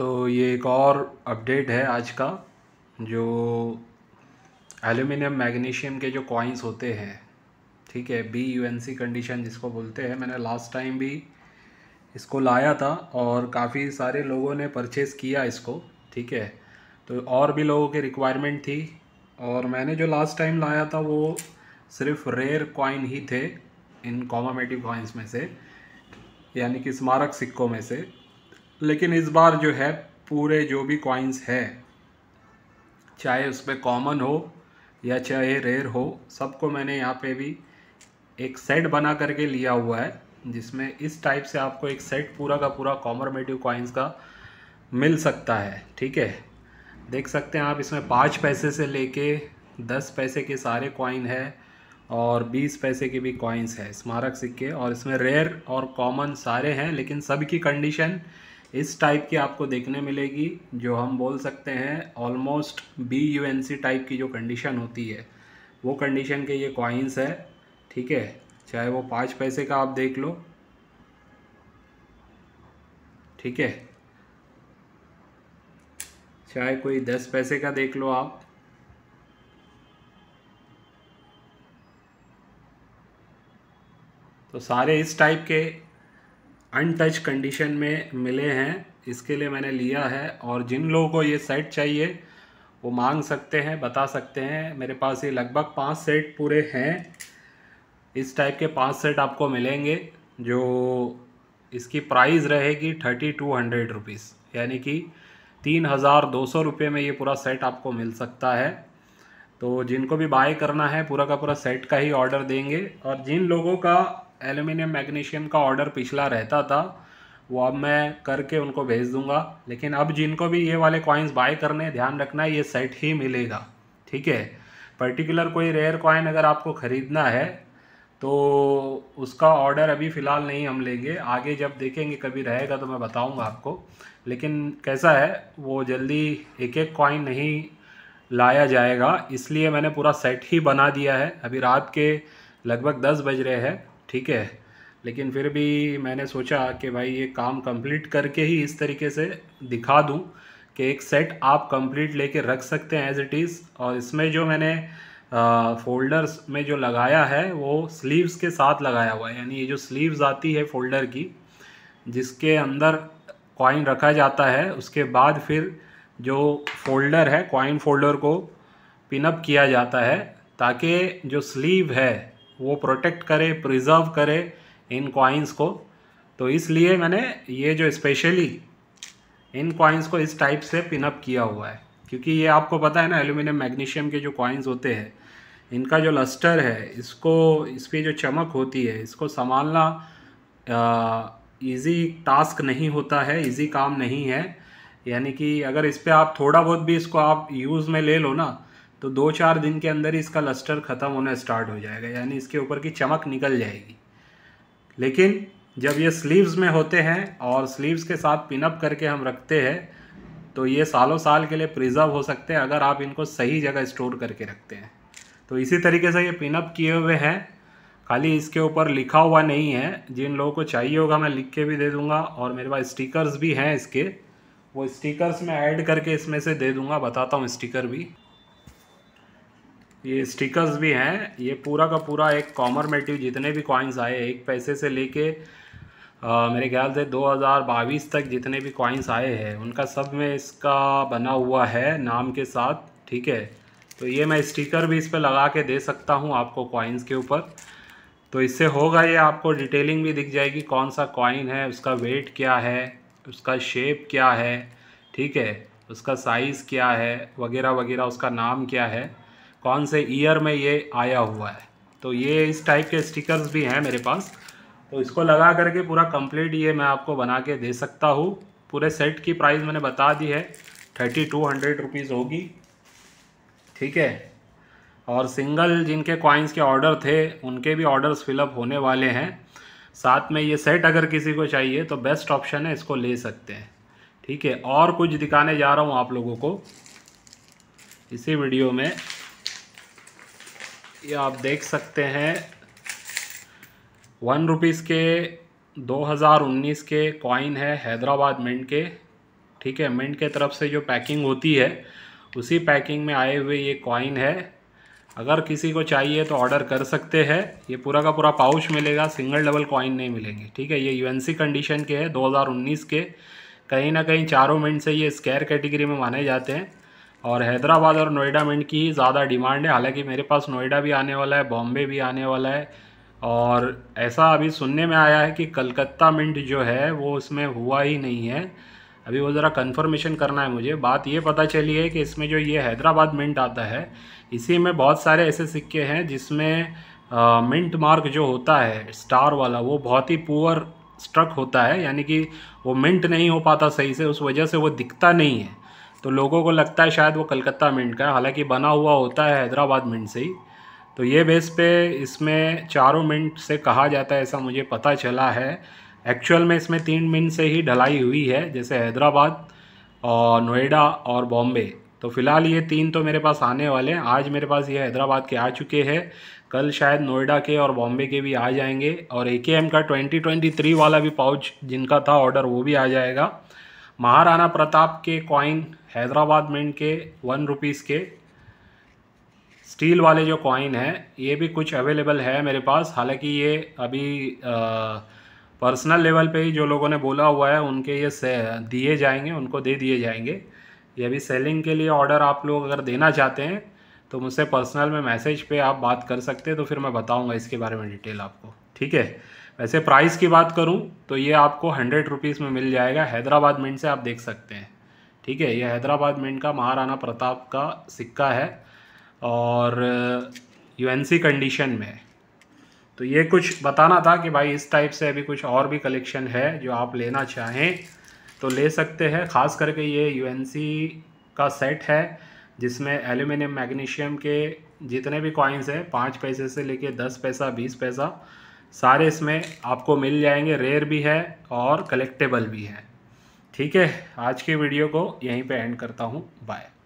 तो ये एक और अपडेट है आज का जो एल्यूमिनियम मैग्नीशियम के जो कॉइन्स होते हैं ठीक है B U N C condition जिसको बोलते हैं मैंने लास्ट टाइम भी इसको लाया था और काफ़ी सारे लोगों ने परचेज़ किया इसको ठीक है तो और भी लोगों की रिक्वायरमेंट थी और मैंने जो लास्ट टाइम लाया था वो सिर्फ रेयर कॉइन ही थे इन कॉमामेटिव कॉइन्स में से यानी कि स्मारक सिक्कों में से लेकिन इस बार जो है पूरे जो भी कॉइन्स है चाहे उसमें कॉमन हो या चाहे रेयर हो सबको मैंने यहाँ पे भी एक सेट बना करके लिया हुआ है जिसमें इस टाइप से आपको एक सेट पूरा का पूरा कॉमरमेटिव कॉइन्स का मिल सकता है ठीक है देख सकते हैं आप इसमें पाँच पैसे से लेके दस पैसे के सारे कॉइन है और बीस पैसे के भी कॉइन्स है स्मारक सिक्के और इसमें रेयर और कॉमन सारे हैं लेकिन सभी की कंडीशन इस टाइप की आपको देखने मिलेगी जो हम बोल सकते हैं almost B U N C type की जो कंडीशन होती है वो कंडीशन के ये कॉइन्स है ठीक है चाहे वो पाँच पैसे का आप देख लो ठीक है चाहे कोई दस पैसे का देख लो आप तो सारे इस टाइप के अनटच कंडीशन में मिले हैं इसके लिए मैंने लिया है और जिन लोगों को ये सेट चाहिए वो मांग सकते हैं बता सकते हैं मेरे पास ये लगभग पाँच सेट पूरे हैं इस टाइप के पाँच सेट आपको मिलेंगे जो इसकी प्राइस रहेगी थर्टी टू हंड्रेड रुपीज़ यानी कि तीन हज़ार दो सौ रुपये में ये पूरा सेट आपको मिल सकता है तो जिनको भी बाय करना है पूरा का पूरा सेट का ही ऑर्डर देंगे और जिन लोगों का एल्यूमिनियम मैग्नीशियम का ऑर्डर पिछला रहता था वो अब मैं करके उनको भेज दूंगा लेकिन अब जिनको भी ये वाले कॉइन्स बाय करने ध्यान रखना है ये सेट ही मिलेगा ठीक है पर्टिकुलर कोई रेयर कॉइन अगर आपको ख़रीदना है तो उसका ऑर्डर अभी फ़िलहाल नहीं हम लेंगे आगे जब देखेंगे कभी रहेगा तो मैं बताऊंगा आपको लेकिन कैसा है वो जल्दी एक एक कॉइन नहीं लाया जाएगा इसलिए मैंने पूरा सेट ही बना दिया है अभी रात के लगभग दस बज रहे हैं ठीक है लेकिन फिर भी मैंने सोचा कि भाई ये काम कंप्लीट करके ही इस तरीके से दिखा दूँ कि एक सेट आप कंप्लीट लेके रख सकते हैं एज़ इट इज़ और इसमें जो मैंने फ़ोल्डर्स में जो लगाया है वो स्लीव्स के साथ लगाया हुआ है यानी ये जो स्लीव्स आती है फ़ोल्डर की जिसके अंदर कॉइन रखा जाता है उसके बाद फिर जो फोल्डर है कॉइन फोल्डर को पिनअप किया जाता है ताकि जो स्लीव है वो प्रोटेक्ट करे प्रिजर्व करे इन कॉइन्स को तो इसलिए मैंने ये जो स्पेशली इन कॉइन्स को इस टाइप से पिनअप किया हुआ है क्योंकि ये आपको पता है ना एल्यूमिनियम मैग्नीशियम के जो कॉइन्स होते हैं इनका जो लस्टर है इसको इसकी जो चमक होती है इसको संभालना इजी टास्क नहीं होता है इजी काम नहीं है यानी कि अगर इस पर आप थोड़ा बहुत भी इसको आप यूज़ में ले लो ना तो दो चार दिन के अंदर ही इसका लस्टर ख़त्म होना स्टार्ट हो जाएगा यानी इसके ऊपर की चमक निकल जाएगी लेकिन जब ये स्लीव्स में होते हैं और स्लीव्स के साथ पिनअप करके हम रखते हैं तो ये सालों साल के लिए प्रिजर्व हो सकते हैं अगर आप इनको सही जगह स्टोर करके रखते हैं तो इसी तरीके से ये पिनअप किए हुए हैं खाली इसके ऊपर लिखा हुआ नहीं है जिन लोगों को चाहिए होगा मैं लिख के भी दे दूंगा और मेरे पास स्टिकर्स भी हैं इसके वो स्टिकर्स मैं ऐड करके इसमें से दे दूंगा बताता हूँ स्टिकर भी ये स्टिकर्स भी हैं ये पूरा का पूरा एक कॉमरमेटिव जितने भी कॉइन्स आए एक पैसे से लेके मेरे ख्याल से 2022 तक जितने भी कॉइन्स आए हैं उनका सब में इसका बना हुआ है नाम के साथ ठीक है तो ये मैं स्टिकर भी इस पर लगा के दे सकता हूँ आपको कॉइन्स के ऊपर तो इससे होगा ये आपको डिटेलिंग भी दिख जाएगी कौन सा कॉइन है उसका वेट क्या है उसका शेप क्या है ठीक है उसका साइज़ क्या है वगैरह वगैरह उसका नाम क्या है कौन से ईयर में ये आया हुआ है तो ये इस टाइप के स्टिकर्स भी हैं मेरे पास तो इसको लगा करके पूरा कंप्लीट ये मैं आपको बना के दे सकता हूँ पूरे सेट की प्राइस मैंने बता दी है थर्टी टू हंड्रेड रुपीज़ होगी ठीक है और सिंगल जिनके कॉइन्स के ऑर्डर थे उनके भी ऑर्डर्स फिलअप होने वाले हैं साथ में ये सेट अगर किसी को चाहिए तो बेस्ट ऑप्शन है इसको ले सकते हैं ठीक है और कुछ दिखाने जा रहा हूँ आप लोगों को इसी वीडियो में ये आप देख सकते हैं वन रुपीज़ के 2019 के कॉइन है हैदराबाद मिंट के ठीक है मिंट के तरफ से जो पैकिंग होती है उसी पैकिंग में आए हुए ये कॉइन है अगर किसी को चाहिए तो ऑर्डर कर सकते हैं ये पूरा का पूरा पाउच मिलेगा सिंगल डबल कॉइन नहीं मिलेंगे ठीक है ये यूएनसी कंडीशन के है 2019 के कहीं ना कहीं चारों मिनट से ये स्केयर कैटेगरी में माने जाते हैं और हैदराबाद और नोएडा में इनकी ही ज़्यादा डिमांड है हालांकि मेरे पास नोएडा भी आने वाला है बॉम्बे भी आने वाला है और ऐसा अभी सुनने में आया है कि कलकत्ता मिंट जो है वो उसमें हुआ ही नहीं है अभी वो ज़रा कंफर्मेशन करना है मुझे बात ये पता चली है कि इसमें जो ये हैदराबाद मिंट आता है इसी में बहुत सारे ऐसे सिक्के हैं जिसमें आ, मिंट मार्क जो होता है स्टार वाला वो बहुत ही पुअर स्ट्रक होता है यानी कि वो मिंट नहीं हो पाता सही से उस वजह से वो दिखता नहीं है तो लोगों को लगता है शायद वो कलकत्ता मिंट का है हालांकि बना हुआ होता है हैदराबाद मिंट से ही तो ये बेस पे इसमें चारों मिनट से कहा जाता है ऐसा मुझे पता चला है एक्चुअल में इसमें तीन मिनट से ही ढलाई हुई है जैसे हैदराबाद और नोएडा और बॉम्बे तो फिलहाल ये तीन तो मेरे पास आने वाले हैं आज मेरे पास ये हैदराबाद के आ चुके हैं कल शायद नोएडा के और बॉम्बे के भी आ जाएंगे और ए के एम का ट्वेंटी ट्वेंटी थ्री वाला भी पाउच जिनका था ऑर्डर वो भी आ जाएगा महाराणा प्रताप के कॉइन हैदराबाद मिंट के वन रुपीज़ के स्टील वाले जो कॉइन हैं ये भी कुछ अवेलेबल है मेरे पास हालांकि ये अभी पर्सनल लेवल पे ही जो लोगों ने बोला हुआ है उनके ये दिए जाएंगे उनको दे दिए जाएंगे ये भी सेलिंग के लिए ऑर्डर आप लोग अगर देना चाहते हैं तो मुझसे पर्सनल में मैसेज पे आप बात कर सकते हैं तो फिर मैं बताऊंगा इसके बारे में डिटेल आपको ठीक है वैसे प्राइस की बात करूं तो ये आपको हंड्रेड रुपीज़ में मिल जाएगा हैदराबाद मिंट से आप देख सकते हैं ठीक है यह हैदराबाद मिंट का महाराणा प्रताप का सिक्का है और यूएनसी कंडीशन में तो ये कुछ बताना था कि भाई इस टाइप से अभी कुछ और भी कलेक्शन है जो आप लेना चाहें तो ले सकते हैं ख़ास करके ये यूएनसी का सेट है जिसमें एल्यूमिनियम मैग्नीशियम के जितने भी कॉइन्स हैं पाँच पैसे से लेके दस पैसा बीस पैसा सारे इसमें आपको मिल जाएंगे रेयर भी है और कलेक्टेबल भी है ठीक है आज की वीडियो को यहीं पे एंड करता हूँ बाय